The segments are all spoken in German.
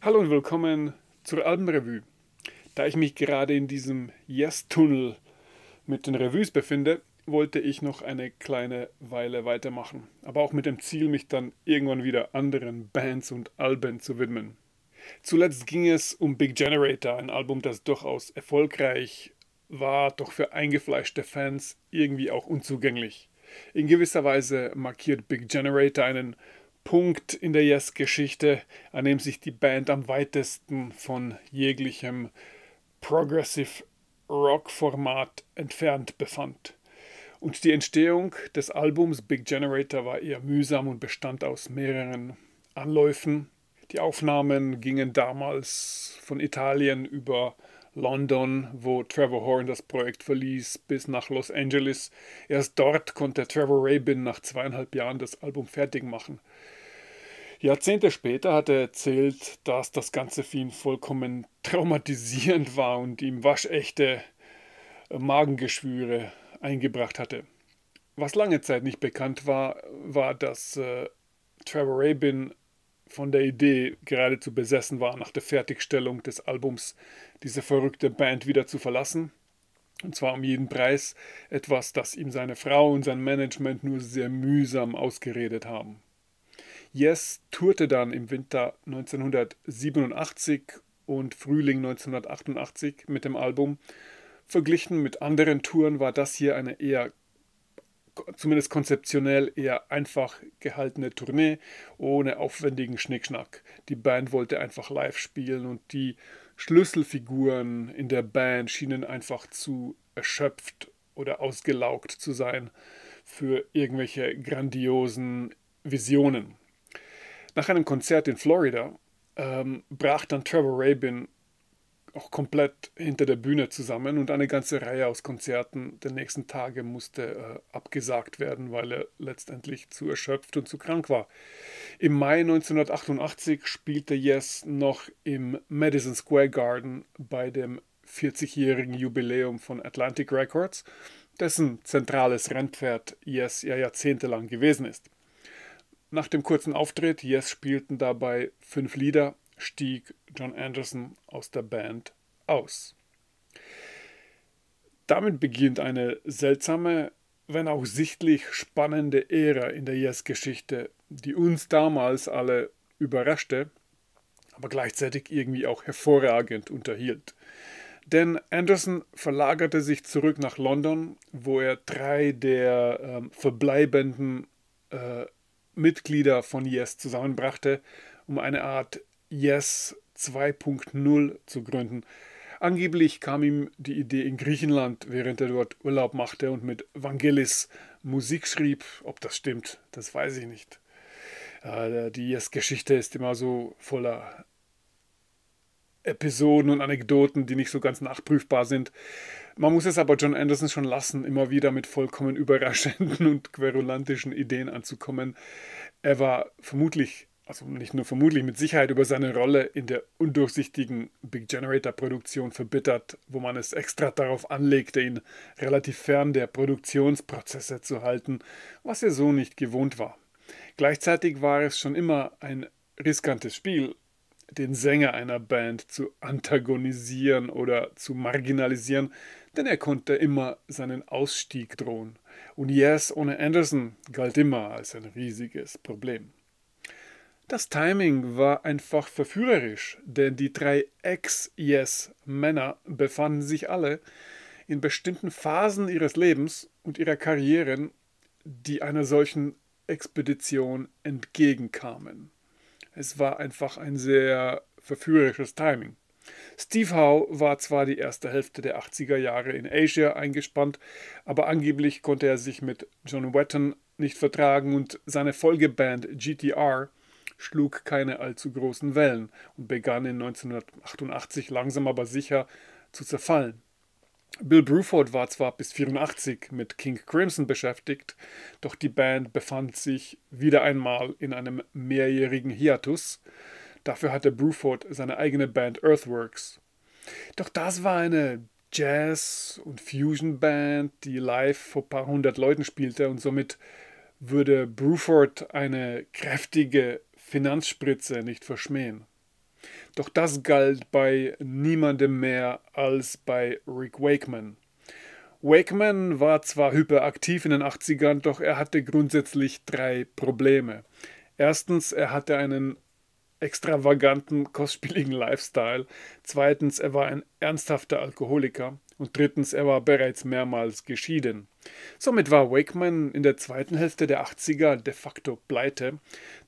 Hallo und willkommen zur Albenrevue. Da ich mich gerade in diesem Yes-Tunnel mit den Revues befinde, wollte ich noch eine kleine Weile weitermachen, aber auch mit dem Ziel, mich dann irgendwann wieder anderen Bands und Alben zu widmen. Zuletzt ging es um Big Generator, ein Album, das durchaus erfolgreich war, doch für eingefleischte Fans irgendwie auch unzugänglich. In gewisser Weise markiert Big Generator einen Punkt in der Yes-Geschichte, an dem sich die Band am weitesten von jeglichem Progressive Rock-Format entfernt befand. Und die Entstehung des Albums Big Generator war eher mühsam und bestand aus mehreren Anläufen, die Aufnahmen gingen damals von Italien über London, wo Trevor Horn das Projekt verließ, bis nach Los Angeles. Erst dort konnte Trevor Rabin nach zweieinhalb Jahren das Album fertig machen. Jahrzehnte später hat er erzählt, dass das Ganze für ihn vollkommen traumatisierend war und ihm waschechte Magengeschwüre eingebracht hatte. Was lange Zeit nicht bekannt war, war, dass äh, Trevor Rabin von der Idee geradezu besessen war, nach der Fertigstellung des Albums diese verrückte Band wieder zu verlassen. Und zwar um jeden Preis etwas, das ihm seine Frau und sein Management nur sehr mühsam ausgeredet haben. Yes tourte dann im Winter 1987 und Frühling 1988 mit dem Album. Verglichen mit anderen Touren war das hier eine eher zumindest konzeptionell eher einfach gehaltene Tournee ohne aufwendigen Schnickschnack. Die Band wollte einfach live spielen und die Schlüsselfiguren in der Band schienen einfach zu erschöpft oder ausgelaugt zu sein für irgendwelche grandiosen Visionen. Nach einem Konzert in Florida ähm, brach dann Trevor Rabin auch komplett hinter der Bühne zusammen und eine ganze Reihe aus Konzerten der nächsten Tage musste äh, abgesagt werden, weil er letztendlich zu erschöpft und zu krank war. Im Mai 1988 spielte Yes noch im Madison Square Garden bei dem 40-jährigen Jubiläum von Atlantic Records, dessen zentrales Rennpferd Yes ja jahrzehntelang gewesen ist. Nach dem kurzen Auftritt, Yes spielten dabei fünf Lieder, stieg John Anderson aus der Band aus. Damit beginnt eine seltsame, wenn auch sichtlich spannende Ära in der Yes-Geschichte, die uns damals alle überraschte, aber gleichzeitig irgendwie auch hervorragend unterhielt. Denn Anderson verlagerte sich zurück nach London, wo er drei der ähm, verbleibenden äh, Mitglieder von Yes zusammenbrachte, um eine Art Yes 2.0 zu gründen. Angeblich kam ihm die Idee in Griechenland, während er dort Urlaub machte und mit Vangelis Musik schrieb. Ob das stimmt, das weiß ich nicht. Äh, die Yes-Geschichte ist immer so voller Episoden und Anekdoten, die nicht so ganz nachprüfbar sind. Man muss es aber John Anderson schon lassen, immer wieder mit vollkommen überraschenden und querulantischen Ideen anzukommen. Er war vermutlich also nicht nur vermutlich mit Sicherheit über seine Rolle in der undurchsichtigen Big Generator Produktion verbittert, wo man es extra darauf anlegte, ihn relativ fern der Produktionsprozesse zu halten, was er so nicht gewohnt war. Gleichzeitig war es schon immer ein riskantes Spiel, den Sänger einer Band zu antagonisieren oder zu marginalisieren, denn er konnte immer seinen Ausstieg drohen. Und Yes ohne Anderson galt immer als ein riesiges Problem. Das Timing war einfach verführerisch, denn die drei Ex-Yes-Männer befanden sich alle in bestimmten Phasen ihres Lebens und ihrer Karrieren, die einer solchen Expedition entgegenkamen. Es war einfach ein sehr verführerisches Timing. Steve Howe war zwar die erste Hälfte der 80er Jahre in Asia eingespannt, aber angeblich konnte er sich mit John Wetton nicht vertragen und seine Folgeband GTR schlug keine allzu großen Wellen und begann in 1988 langsam aber sicher zu zerfallen. Bill Bruford war zwar bis 84 mit King Crimson beschäftigt, doch die Band befand sich wieder einmal in einem mehrjährigen Hiatus. Dafür hatte Bruford seine eigene Band Earthworks. Doch das war eine Jazz- und Fusion-Band, die live vor ein paar hundert Leuten spielte und somit würde Bruford eine kräftige Finanzspritze nicht verschmähen. Doch das galt bei niemandem mehr als bei Rick Wakeman. Wakeman war zwar hyperaktiv in den 80ern, doch er hatte grundsätzlich drei Probleme. Erstens, er hatte einen extravaganten, kostspieligen Lifestyle. Zweitens, er war ein ernsthafter Alkoholiker. Und drittens, er war bereits mehrmals geschieden. Somit war Wakeman in der zweiten Hälfte der 80er de facto pleite,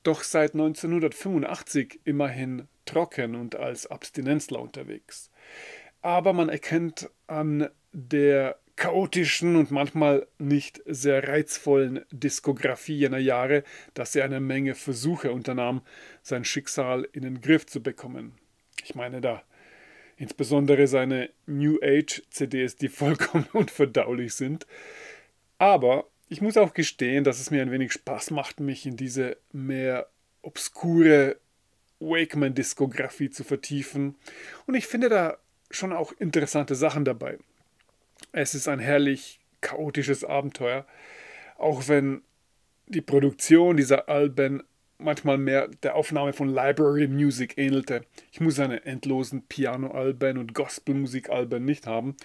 doch seit 1985 immerhin trocken und als Abstinenzler unterwegs. Aber man erkennt an der chaotischen und manchmal nicht sehr reizvollen Diskografie jener Jahre, dass er eine Menge Versuche unternahm, sein Schicksal in den Griff zu bekommen. Ich meine da insbesondere seine New Age CDs, die vollkommen unverdaulich sind, aber ich muss auch gestehen, dass es mir ein wenig Spaß macht, mich in diese mehr obskure Wakeman-Diskografie zu vertiefen. Und ich finde da schon auch interessante Sachen dabei. Es ist ein herrlich chaotisches Abenteuer, auch wenn die Produktion dieser Alben manchmal mehr der Aufnahme von Library Music ähnelte. Ich muss seine endlosen Piano-Alben und gospel musik alben nicht haben.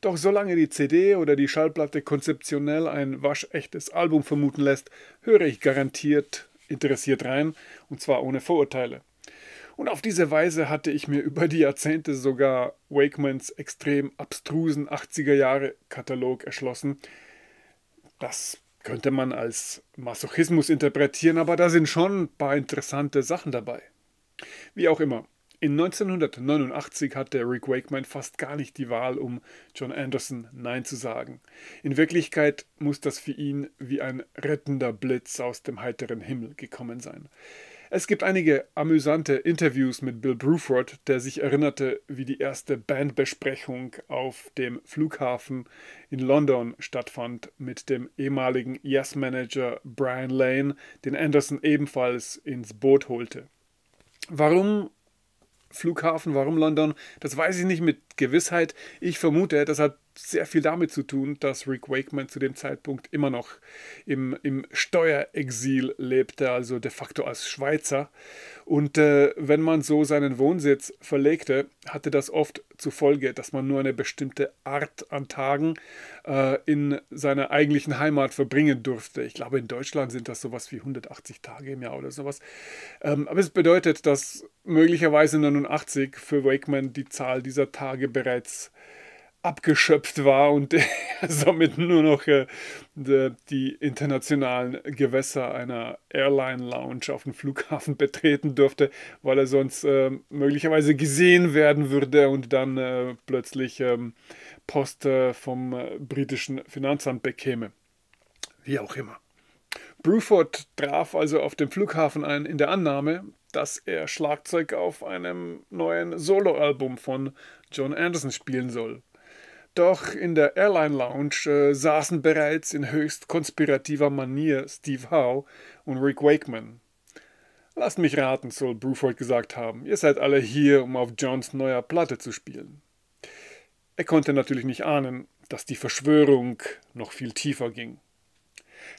Doch solange die CD oder die Schallplatte konzeptionell ein waschechtes Album vermuten lässt, höre ich garantiert interessiert rein, und zwar ohne Vorurteile. Und auf diese Weise hatte ich mir über die Jahrzehnte sogar Wakemans extrem abstrusen 80er Jahre Katalog erschlossen. Das könnte man als Masochismus interpretieren, aber da sind schon ein paar interessante Sachen dabei. Wie auch immer, in 1989 hatte Rick Wakeman fast gar nicht die Wahl, um John Anderson Nein zu sagen. In Wirklichkeit muss das für ihn wie ein rettender Blitz aus dem heiteren Himmel gekommen sein. Es gibt einige amüsante Interviews mit Bill Bruford, der sich erinnerte, wie die erste Bandbesprechung auf dem Flughafen in London stattfand mit dem ehemaligen Yes-Manager Brian Lane, den Anderson ebenfalls ins Boot holte. Warum Flughafen, warum London? Das weiß ich nicht mit Gewissheit. Ich vermute, das hat sehr viel damit zu tun, dass Rick Wakeman zu dem Zeitpunkt immer noch im, im Steuerexil lebte, also de facto als Schweizer. Und äh, wenn man so seinen Wohnsitz verlegte, hatte das oft zur Folge, dass man nur eine bestimmte Art an Tagen äh, in seiner eigentlichen Heimat verbringen durfte. Ich glaube, in Deutschland sind das sowas wie 180 Tage im Jahr oder sowas. Ähm, aber es bedeutet, dass möglicherweise 89 für Wakeman die Zahl dieser Tage bereits abgeschöpft war und somit nur noch äh, die internationalen Gewässer einer Airline Lounge auf dem Flughafen betreten durfte, weil er sonst ähm, möglicherweise gesehen werden würde und dann äh, plötzlich ähm, Post äh, vom britischen Finanzamt bekäme. Wie auch immer. Bruford traf also auf dem Flughafen ein in der Annahme, dass er Schlagzeug auf einem neuen Soloalbum von John Anderson spielen soll. Doch in der Airline Lounge äh, saßen bereits in höchst konspirativer Manier Steve Howe und Rick Wakeman. Lasst mich raten, soll Bruford gesagt haben. Ihr seid alle hier, um auf Johns neuer Platte zu spielen. Er konnte natürlich nicht ahnen, dass die Verschwörung noch viel tiefer ging.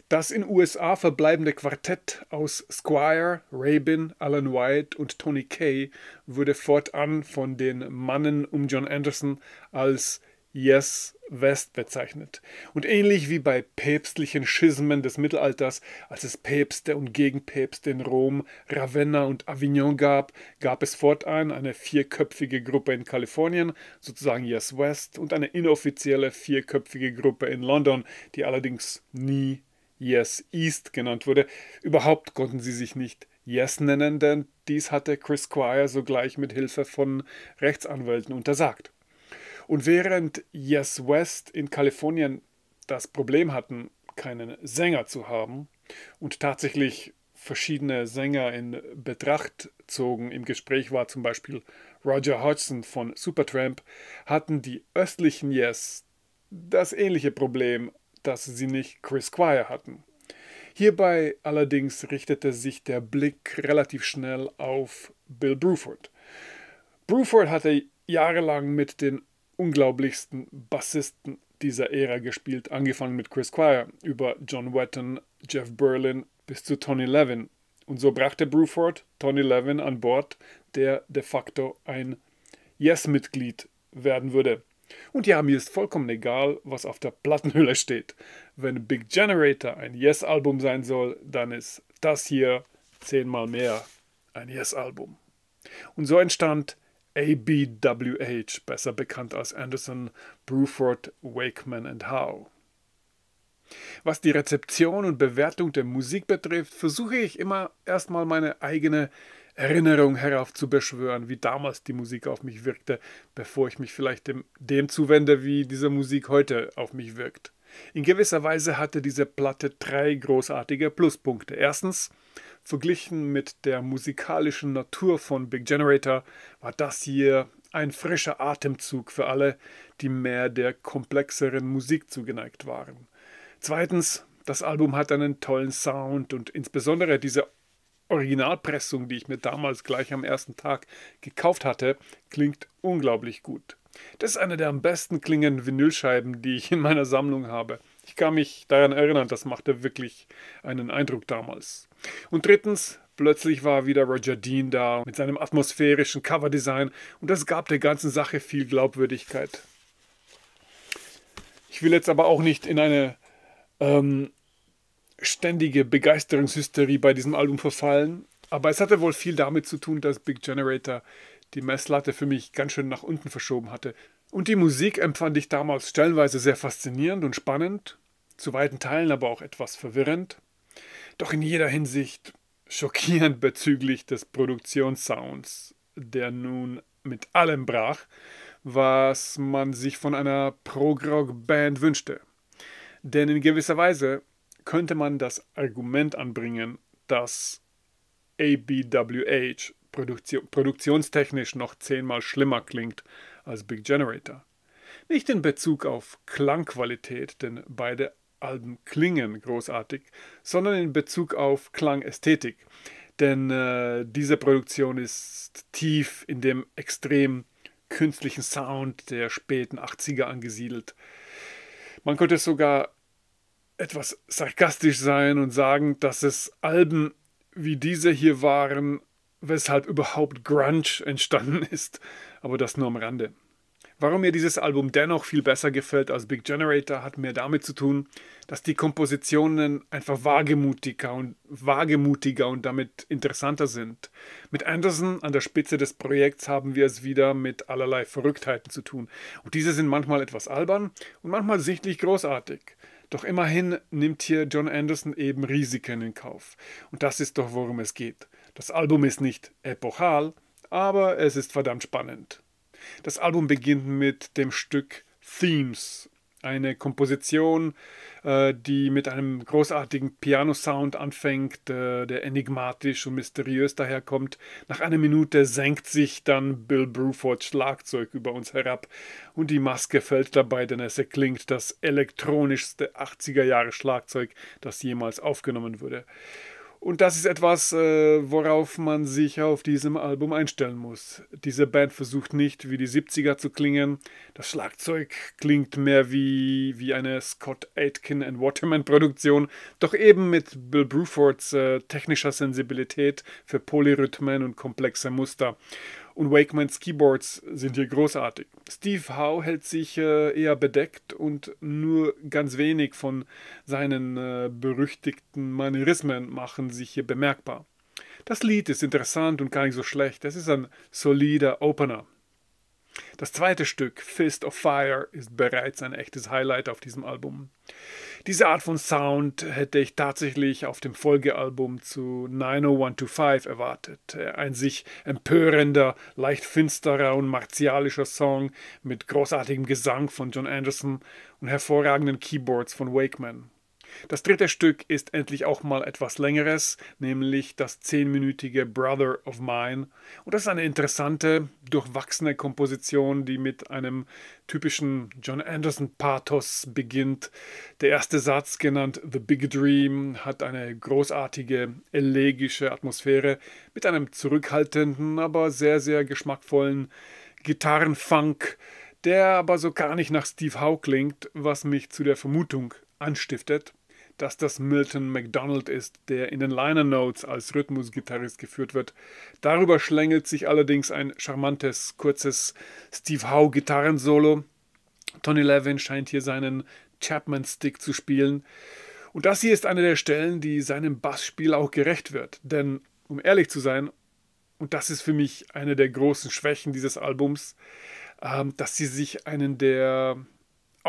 Das in USA verbleibende Quartett aus Squire, Rabin, Alan White und Tony Kay wurde fortan von den Mannen um John Anderson als Yes West bezeichnet. Und ähnlich wie bei päpstlichen Schismen des Mittelalters, als es Päpste und Gegenpäpste in Rom, Ravenna und Avignon gab, gab es fortan eine vierköpfige Gruppe in Kalifornien, sozusagen Yes West, und eine inoffizielle vierköpfige Gruppe in London, die allerdings nie Yes East genannt wurde. Überhaupt konnten sie sich nicht Yes nennen, denn dies hatte Chris Squire sogleich mit Hilfe von Rechtsanwälten untersagt. Und während Yes West in Kalifornien das Problem hatten, keinen Sänger zu haben und tatsächlich verschiedene Sänger in Betracht zogen, im Gespräch war zum Beispiel Roger Hodgson von Supertramp, hatten die östlichen Yes das ähnliche Problem, dass sie nicht Chris Squire hatten. Hierbei allerdings richtete sich der Blick relativ schnell auf Bill Bruford. Bruford hatte jahrelang mit den unglaublichsten Bassisten dieser Ära gespielt, angefangen mit Chris Squire über John Wetton, Jeff Berlin bis zu Tony Levin. Und so brachte Bruford Tony Levin an Bord, der de facto ein Yes-Mitglied werden würde. Und ja, mir ist vollkommen egal, was auf der Plattenhülle steht. Wenn Big Generator ein Yes-Album sein soll, dann ist das hier zehnmal mehr ein Yes-Album. Und so entstand ABWH, besser bekannt als Anderson, Bruford, Wakeman and Howe. Was die Rezeption und Bewertung der Musik betrifft, versuche ich immer erstmal meine eigene Erinnerung heraufzubeschwören, wie damals die Musik auf mich wirkte, bevor ich mich vielleicht dem, dem zuwende, wie diese Musik heute auf mich wirkt. In gewisser Weise hatte diese Platte drei großartige Pluspunkte. Erstens, Verglichen mit der musikalischen Natur von Big Generator war das hier ein frischer Atemzug für alle, die mehr der komplexeren Musik zugeneigt waren. Zweitens, das Album hat einen tollen Sound und insbesondere diese Originalpressung, die ich mir damals gleich am ersten Tag gekauft hatte, klingt unglaublich gut. Das ist eine der am besten klingenden Vinylscheiben, die ich in meiner Sammlung habe. Ich kann mich daran erinnern, das machte wirklich einen Eindruck damals. Und drittens, plötzlich war wieder Roger Dean da mit seinem atmosphärischen Coverdesign und das gab der ganzen Sache viel Glaubwürdigkeit. Ich will jetzt aber auch nicht in eine ähm, ständige Begeisterungshysterie bei diesem Album verfallen, aber es hatte wohl viel damit zu tun, dass Big Generator die Messlatte für mich ganz schön nach unten verschoben hatte. Und die Musik empfand ich damals stellenweise sehr faszinierend und spannend, zu weiten Teilen aber auch etwas verwirrend, doch in jeder Hinsicht schockierend bezüglich des Produktionssounds, der nun mit allem brach, was man sich von einer Prog-Rock-Band wünschte. Denn in gewisser Weise könnte man das Argument anbringen, dass ABWH Produktio produktionstechnisch noch zehnmal schlimmer klingt als Big Generator. Nicht in Bezug auf Klangqualität, denn beide Alben klingen großartig, sondern in Bezug auf Klangästhetik. Denn äh, diese Produktion ist tief in dem extrem künstlichen Sound der späten 80er angesiedelt. Man könnte sogar etwas sarkastisch sein und sagen, dass es Alben wie diese hier waren, weshalb überhaupt Grunge entstanden ist, aber das nur am Rande. Warum mir dieses Album dennoch viel besser gefällt als Big Generator, hat mehr damit zu tun, dass die Kompositionen einfach wagemutiger und, wagemutiger und damit interessanter sind. Mit Anderson an der Spitze des Projekts haben wir es wieder mit allerlei Verrücktheiten zu tun. Und diese sind manchmal etwas albern und manchmal sichtlich großartig. Doch immerhin nimmt hier John Anderson eben Risiken in Kauf. Und das ist doch, worum es geht. Das Album ist nicht epochal, aber es ist verdammt spannend. Das Album beginnt mit dem Stück Themes, eine Komposition, äh, die mit einem großartigen Piano-Sound anfängt, äh, der enigmatisch und mysteriös daherkommt. Nach einer Minute senkt sich dann Bill Bruford's Schlagzeug über uns herab und die Maske fällt dabei, denn es erklingt das elektronischste 80er-Jahre-Schlagzeug, das jemals aufgenommen wurde. Und das ist etwas, äh, worauf man sich auf diesem Album einstellen muss. Diese Band versucht nicht wie die 70er zu klingen. Das Schlagzeug klingt mehr wie, wie eine Scott Aitken and Waterman Produktion, doch eben mit Bill Brufords äh, technischer Sensibilität für Polyrhythmen und komplexe Muster und Wakemans Keyboards sind hier großartig. Steve Howe hält sich äh, eher bedeckt und nur ganz wenig von seinen äh, berüchtigten Manierismen machen sich hier bemerkbar. Das Lied ist interessant und gar nicht so schlecht. Es ist ein solider Opener. Das zweite Stück, Fist of Fire, ist bereits ein echtes Highlight auf diesem Album. Diese Art von Sound hätte ich tatsächlich auf dem Folgealbum zu 90125 erwartet. Äh, ein sich empörender, leicht finsterer und martialischer Song mit großartigem Gesang von John Anderson und hervorragenden Keyboards von Wakeman. Das dritte Stück ist endlich auch mal etwas längeres, nämlich das zehnminütige Brother of Mine. Und das ist eine interessante, durchwachsene Komposition, die mit einem typischen John Anderson-Pathos beginnt. Der erste Satz, genannt The Big Dream, hat eine großartige, elegische Atmosphäre mit einem zurückhaltenden, aber sehr, sehr geschmackvollen Gitarrenfunk, der aber so gar nicht nach Steve Howe klingt, was mich zu der Vermutung anstiftet, dass das Milton McDonald ist, der in den Liner Notes als Rhythmusgitarrist geführt wird. Darüber schlängelt sich allerdings ein charmantes, kurzes Steve Howe Gitarrensolo. Tony Levin scheint hier seinen Chapman Stick zu spielen. Und das hier ist eine der Stellen, die seinem Bassspiel auch gerecht wird. Denn, um ehrlich zu sein, und das ist für mich eine der großen Schwächen dieses Albums, ähm, dass sie sich einen der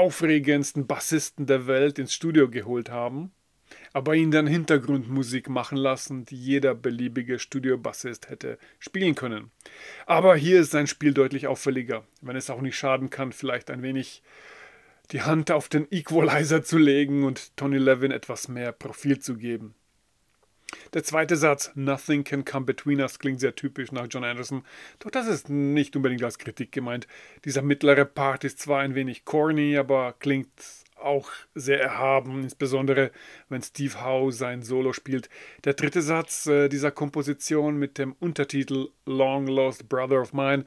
aufregendsten Bassisten der Welt ins Studio geholt haben, aber ihn dann Hintergrundmusik machen lassen, die jeder beliebige Studiobassist hätte spielen können. Aber hier ist sein Spiel deutlich auffälliger, wenn es auch nicht schaden kann, vielleicht ein wenig die Hand auf den Equalizer zu legen und Tony Levin etwas mehr Profil zu geben. Der zweite Satz, Nothing can come between us, klingt sehr typisch nach John Anderson. Doch das ist nicht unbedingt als Kritik gemeint. Dieser mittlere Part ist zwar ein wenig corny, aber klingt auch sehr erhaben, insbesondere wenn Steve Howe sein Solo spielt. Der dritte Satz äh, dieser Komposition mit dem Untertitel Long Lost Brother of Mine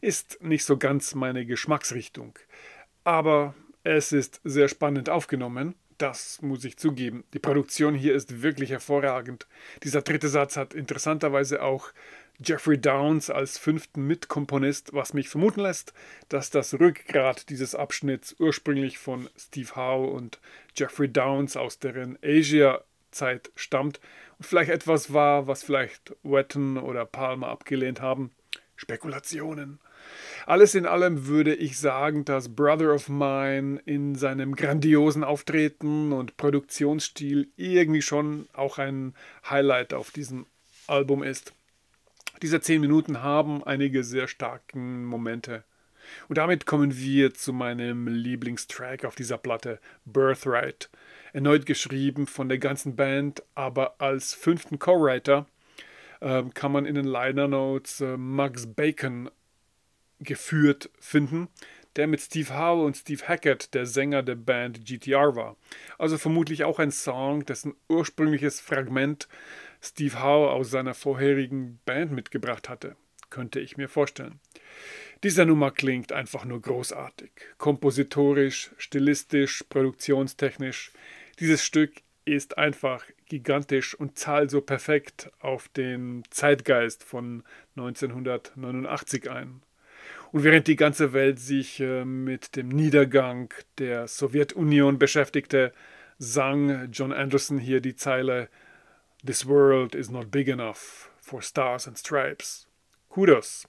ist nicht so ganz meine Geschmacksrichtung. Aber es ist sehr spannend aufgenommen das muss ich zugeben. Die Produktion hier ist wirklich hervorragend. Dieser dritte Satz hat interessanterweise auch Jeffrey Downs als fünften Mitkomponist, was mich vermuten lässt, dass das Rückgrat dieses Abschnitts ursprünglich von Steve Howe und Jeffrey Downs aus deren Asia-Zeit stammt und vielleicht etwas war, was vielleicht Wetton oder Palmer abgelehnt haben. Spekulationen. Alles in allem würde ich sagen, dass Brother of Mine in seinem grandiosen Auftreten und Produktionsstil irgendwie schon auch ein Highlight auf diesem Album ist. Diese 10 Minuten haben einige sehr starken Momente. Und damit kommen wir zu meinem Lieblingstrack auf dieser Platte, Birthright. Erneut geschrieben von der ganzen Band, aber als fünften Co-Writer ähm, kann man in den Liner Notes äh, Max Bacon geführt finden, der mit Steve Howe und Steve Hackett, der Sänger der Band GTR, war. Also vermutlich auch ein Song, dessen ursprüngliches Fragment Steve Howe aus seiner vorherigen Band mitgebracht hatte, könnte ich mir vorstellen. Dieser Nummer klingt einfach nur großartig. Kompositorisch, stilistisch, produktionstechnisch. Dieses Stück ist einfach gigantisch und zahlt so perfekt auf den Zeitgeist von 1989 ein. Und während die ganze Welt sich äh, mit dem Niedergang der Sowjetunion beschäftigte, sang John Anderson hier die Zeile This world is not big enough for stars and stripes. Kudos.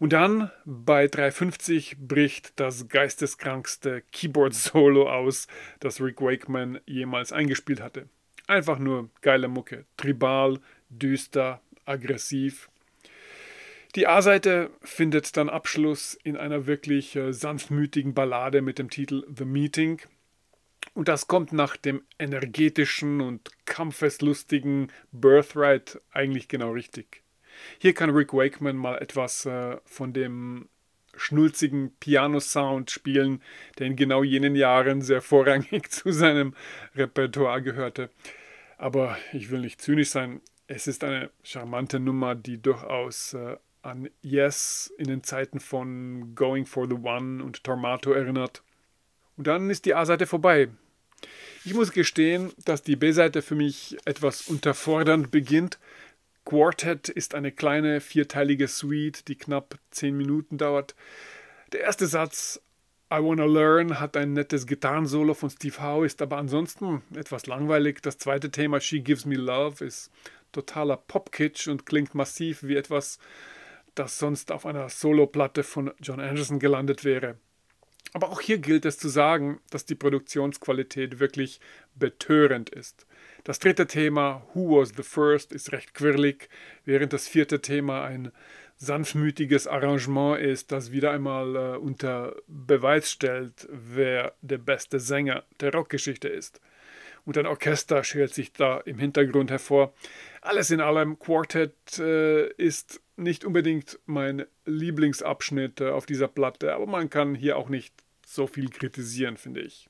Und dann bei 3.50 bricht das geisteskrankste Keyboard-Solo aus, das Rick Wakeman jemals eingespielt hatte. Einfach nur geile Mucke. Tribal, düster, aggressiv. Die A-Seite findet dann Abschluss in einer wirklich äh, sanftmütigen Ballade mit dem Titel The Meeting. Und das kommt nach dem energetischen und kampfeslustigen Birthright eigentlich genau richtig. Hier kann Rick Wakeman mal etwas äh, von dem schnulzigen Piano-Sound spielen, der in genau jenen Jahren sehr vorrangig zu seinem Repertoire gehörte. Aber ich will nicht zynisch sein, es ist eine charmante Nummer, die durchaus äh, an Yes in den Zeiten von Going for the One und Tormato erinnert. Und dann ist die A-Seite vorbei. Ich muss gestehen, dass die B-Seite für mich etwas unterfordernd beginnt. Quartet ist eine kleine vierteilige Suite, die knapp zehn Minuten dauert. Der erste Satz I Wanna Learn hat ein nettes Gitarrensolo von Steve Howe, ist aber ansonsten etwas langweilig. Das zweite Thema She Gives Me Love ist totaler Popkitsch und klingt massiv wie etwas, das sonst auf einer Soloplatte von John Anderson gelandet wäre. Aber auch hier gilt es zu sagen, dass die Produktionsqualität wirklich betörend ist. Das dritte Thema, Who Was the First, ist recht quirlig, während das vierte Thema ein sanftmütiges Arrangement ist, das wieder einmal äh, unter Beweis stellt, wer der beste Sänger der Rockgeschichte ist. Und ein Orchester schält sich da im Hintergrund hervor. Alles in allem, Quartett äh, ist nicht unbedingt mein Lieblingsabschnitt äh, auf dieser Platte, aber man kann hier auch nicht so viel kritisieren, finde ich.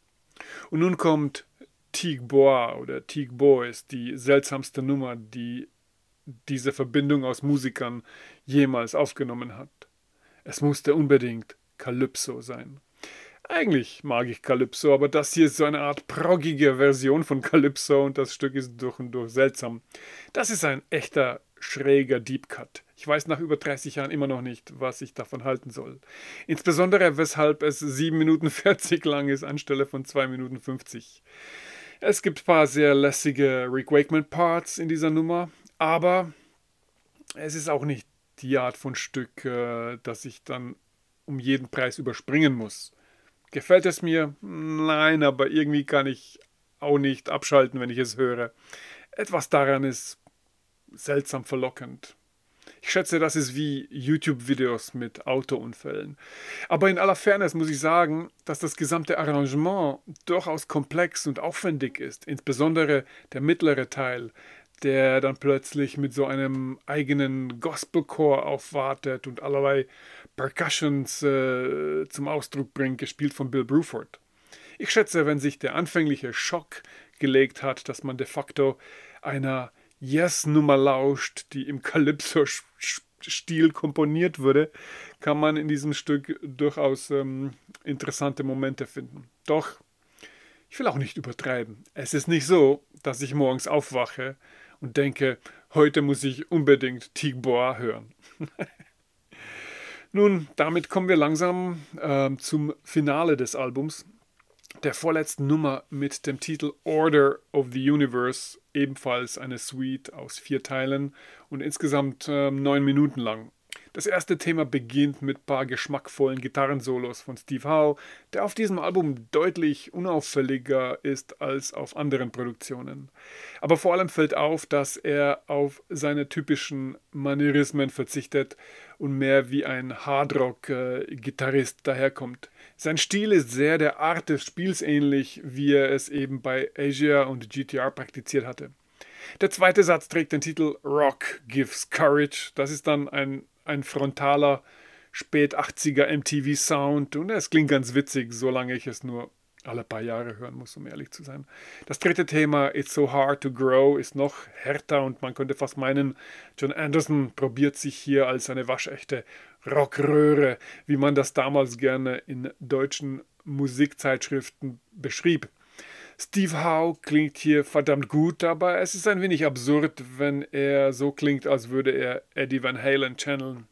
Und nun kommt Teague Bois oder Teague Boys, die seltsamste Nummer, die diese Verbindung aus Musikern jemals aufgenommen hat. Es musste unbedingt Calypso sein. Eigentlich mag ich Calypso, aber das hier ist so eine Art proggige Version von Calypso und das Stück ist durch und durch seltsam. Das ist ein echter schräger Deep Cut. Ich weiß nach über 30 Jahren immer noch nicht, was ich davon halten soll. Insbesondere weshalb es 7 Minuten 40 lang ist anstelle von 2 Minuten 50. Es gibt ein paar sehr lässige Rick Wakeman Parts in dieser Nummer, aber es ist auch nicht die Art von Stück, äh, das ich dann um jeden Preis überspringen muss. Gefällt es mir? Nein, aber irgendwie kann ich auch nicht abschalten, wenn ich es höre. Etwas daran ist seltsam verlockend. Ich schätze, das ist wie YouTube-Videos mit Autounfällen. Aber in aller Fairness muss ich sagen, dass das gesamte Arrangement durchaus komplex und aufwendig ist, insbesondere der mittlere Teil, der dann plötzlich mit so einem eigenen Gospelchor aufwartet und allerlei Percussions äh, zum Ausdruck bringt, gespielt von Bill Bruford. Ich schätze, wenn sich der anfängliche Schock gelegt hat, dass man de facto einer Yes-Nummer lauscht, die im Calypso-Stil komponiert wurde, kann man in diesem Stück durchaus ähm, interessante Momente finden. Doch, ich will auch nicht übertreiben. Es ist nicht so, dass ich morgens aufwache und denke, heute muss ich unbedingt Tigboa hören. Nun, damit kommen wir langsam äh, zum Finale des Albums, der vorletzten Nummer mit dem Titel Order of the Universe ebenfalls eine Suite aus vier Teilen und insgesamt äh, neun Minuten lang. Das erste Thema beginnt mit ein paar geschmackvollen Gitarrensolos von Steve Howe, der auf diesem Album deutlich unauffälliger ist als auf anderen Produktionen. Aber vor allem fällt auf, dass er auf seine typischen Manierismen verzichtet und mehr wie ein Hardrock-Gitarrist daherkommt. Sein Stil ist sehr der Art des Spiels ähnlich, wie er es eben bei Asia und GTR praktiziert hatte. Der zweite Satz trägt den Titel Rock Gives Courage. Das ist dann ein ein frontaler Spät-80er MTV-Sound und es klingt ganz witzig, solange ich es nur alle paar Jahre hören muss, um ehrlich zu sein. Das dritte Thema, It's So Hard to Grow, ist noch härter und man könnte fast meinen, John Anderson probiert sich hier als eine waschechte Rockröhre, wie man das damals gerne in deutschen Musikzeitschriften beschrieb. Steve Howe klingt hier verdammt gut, aber es ist ein wenig absurd, wenn er so klingt, als würde er Eddie Van Halen channeln.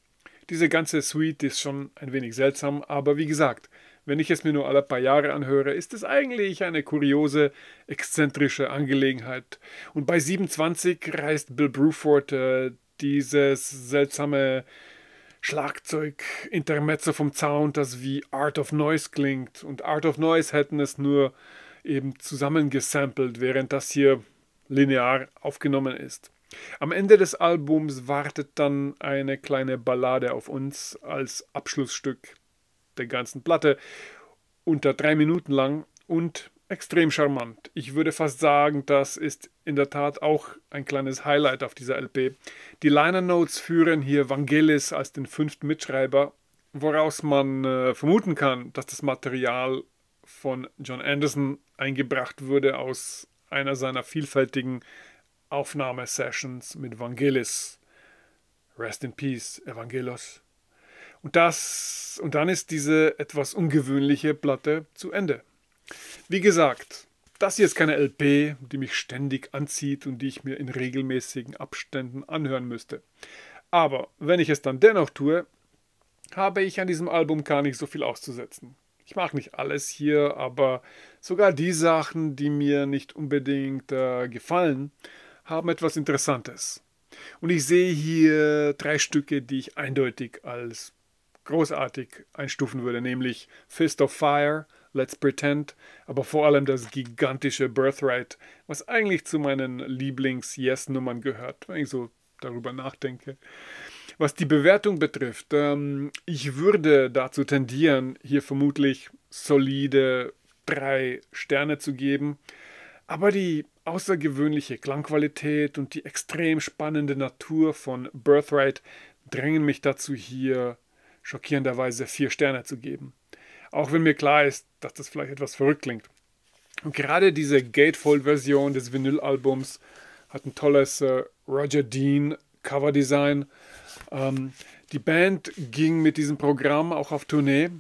Diese ganze Suite ist schon ein wenig seltsam, aber wie gesagt, wenn ich es mir nur alle paar Jahre anhöre, ist es eigentlich eine kuriose, exzentrische Angelegenheit. Und bei 27 reißt Bill Bruford äh, dieses seltsame Schlagzeug-Intermezzo vom Sound, das wie Art of Noise klingt. Und Art of Noise hätten es nur eben zusammengesampelt, während das hier linear aufgenommen ist. Am Ende des Albums wartet dann eine kleine Ballade auf uns als Abschlussstück der ganzen Platte, unter drei Minuten lang und extrem charmant. Ich würde fast sagen, das ist in der Tat auch ein kleines Highlight auf dieser LP. Die Liner Notes führen hier Vangelis als den fünften Mitschreiber, woraus man äh, vermuten kann, dass das Material von John Anderson eingebracht wurde aus einer seiner vielfältigen Aufnahmesessions mit Vangelis. Rest in Peace, Evangelos. Und das und dann ist diese etwas ungewöhnliche Platte zu Ende. Wie gesagt, das hier ist keine LP, die mich ständig anzieht und die ich mir in regelmäßigen Abständen anhören müsste. Aber wenn ich es dann dennoch tue, habe ich an diesem Album gar nicht so viel auszusetzen ich mache nicht alles hier, aber sogar die Sachen, die mir nicht unbedingt äh, gefallen, haben etwas Interessantes. Und ich sehe hier drei Stücke, die ich eindeutig als großartig einstufen würde, nämlich Fist of Fire, Let's Pretend, aber vor allem das gigantische Birthright, was eigentlich zu meinen Lieblings-Yes-Nummern gehört, wenn ich so darüber nachdenke. Was die Bewertung betrifft, ähm, ich würde dazu tendieren, hier vermutlich solide drei Sterne zu geben. Aber die außergewöhnliche Klangqualität und die extrem spannende Natur von Birthright drängen mich dazu, hier schockierenderweise vier Sterne zu geben. Auch wenn mir klar ist, dass das vielleicht etwas verrückt klingt. Und gerade diese Gatefold-Version des Vinylalbums hat ein tolles äh, Roger Dean Coverdesign ähm, die Band ging mit diesem Programm auch auf Tournee,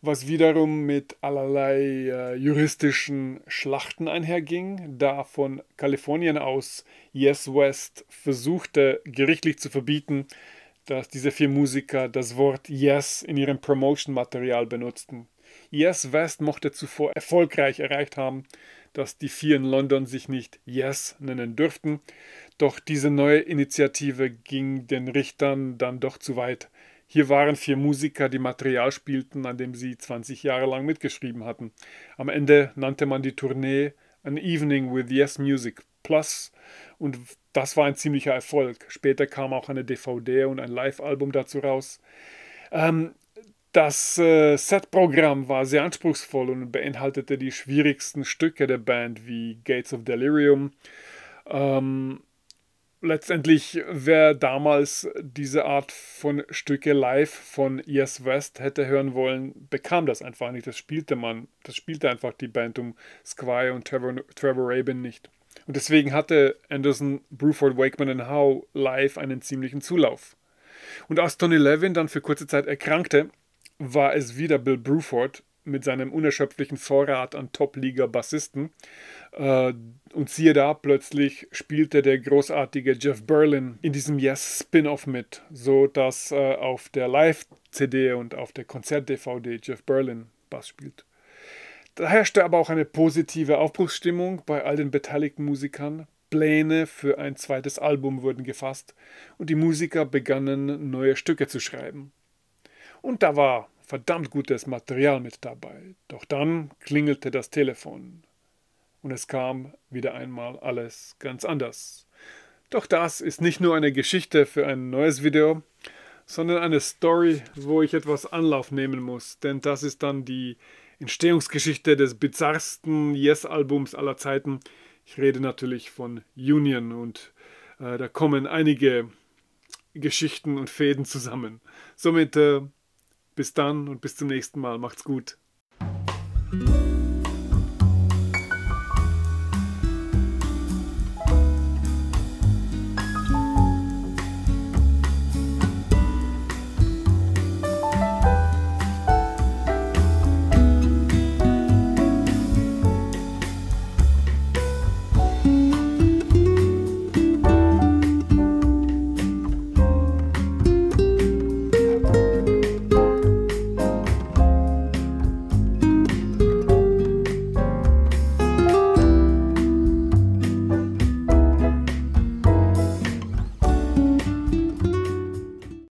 was wiederum mit allerlei äh, juristischen Schlachten einherging, da von Kalifornien aus Yes West versuchte gerichtlich zu verbieten, dass diese vier Musiker das Wort Yes in ihrem Promotion-Material benutzten. Yes West mochte zuvor erfolgreich erreicht haben, dass die vier in London sich nicht Yes nennen dürften. Doch diese neue Initiative ging den Richtern dann doch zu weit. Hier waren vier Musiker, die Material spielten, an dem sie 20 Jahre lang mitgeschrieben hatten. Am Ende nannte man die Tournee An Evening with Yes Music Plus und das war ein ziemlicher Erfolg. Später kam auch eine DVD und ein Live-Album dazu raus. Ähm, das äh, Setprogramm war sehr anspruchsvoll und beinhaltete die schwierigsten Stücke der Band wie Gates of Delirium. Ähm, letztendlich, wer damals diese Art von Stücke live von Yes West hätte hören wollen, bekam das einfach nicht. Das spielte man, das spielte einfach die Band um Squire und Trevor, Trevor Rabin nicht. Und deswegen hatte Anderson, Bruford, Wakeman und Howe live einen ziemlichen Zulauf. Und als Tony Levin dann für kurze Zeit erkrankte, war es wieder Bill Bruford, mit seinem unerschöpflichen Vorrat an Top-Liga-Bassisten. Äh, und siehe da, plötzlich spielte der großartige Jeff Berlin in diesem Yes-Spin-Off mit, so dass äh, auf der Live-CD und auf der Konzert-DVD Jeff Berlin Bass spielt. Da herrschte aber auch eine positive Aufbruchsstimmung bei all den beteiligten Musikern. Pläne für ein zweites Album wurden gefasst und die Musiker begannen neue Stücke zu schreiben. Und da war verdammt gutes Material mit dabei. Doch dann klingelte das Telefon und es kam wieder einmal alles ganz anders. Doch das ist nicht nur eine Geschichte für ein neues Video, sondern eine Story, wo ich etwas Anlauf nehmen muss, denn das ist dann die Entstehungsgeschichte des bizarrsten Yes-Albums aller Zeiten. Ich rede natürlich von Union und äh, da kommen einige Geschichten und Fäden zusammen. Somit äh, bis dann und bis zum nächsten Mal. Macht's gut.